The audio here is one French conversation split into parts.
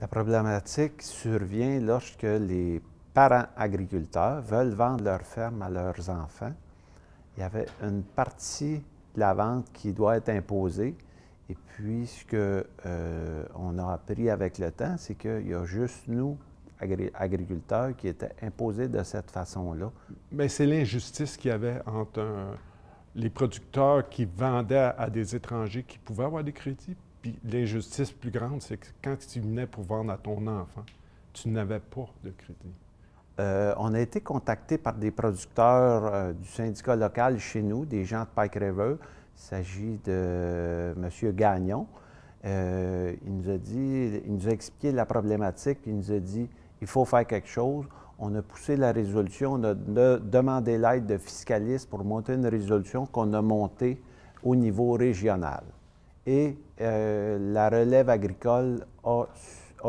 La problématique survient lorsque les parents agriculteurs veulent vendre leur ferme à leurs enfants. Il y avait une partie de la vente qui doit être imposée. Et puis, ce qu'on euh, a appris avec le temps, c'est qu'il y a juste nous, agriculteurs, qui étaient imposés de cette façon-là. Mais c'est l'injustice qu'il y avait entre euh, les producteurs qui vendaient à des étrangers qui pouvaient avoir des crédits l'injustice plus grande, c'est que quand tu venais pour vendre à ton enfant, tu n'avais pas de crédit. Euh, on a été contacté par des producteurs euh, du syndicat local chez nous, des gens de Pike River. Il s'agit de M. Gagnon. Euh, il nous a dit, il nous a expliqué la problématique, il nous a dit il faut faire quelque chose. On a poussé la résolution, on a demandé l'aide de fiscalistes pour monter une résolution qu'on a montée au niveau régional. Et euh, la relève agricole a,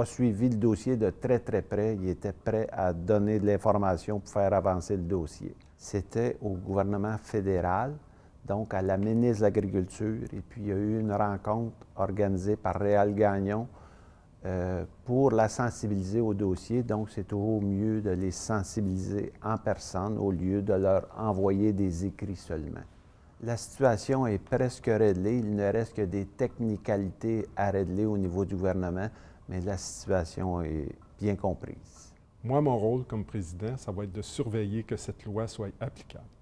suivi le dossier de très, très près. Il était prêt à donner de l'information pour faire avancer le dossier. C'était au gouvernement fédéral, donc à la ministre de l'Agriculture. Et puis, il y a eu une rencontre organisée par Réal Gagnon euh, pour la sensibiliser au dossier. Donc, c'est au mieux de les sensibiliser en personne au lieu de leur envoyer des écrits seulement la situation est presque réglée. Il ne reste que des technicalités à régler au niveau du gouvernement, mais la situation est bien comprise. Moi, mon rôle comme président, ça va être de surveiller que cette loi soit applicable.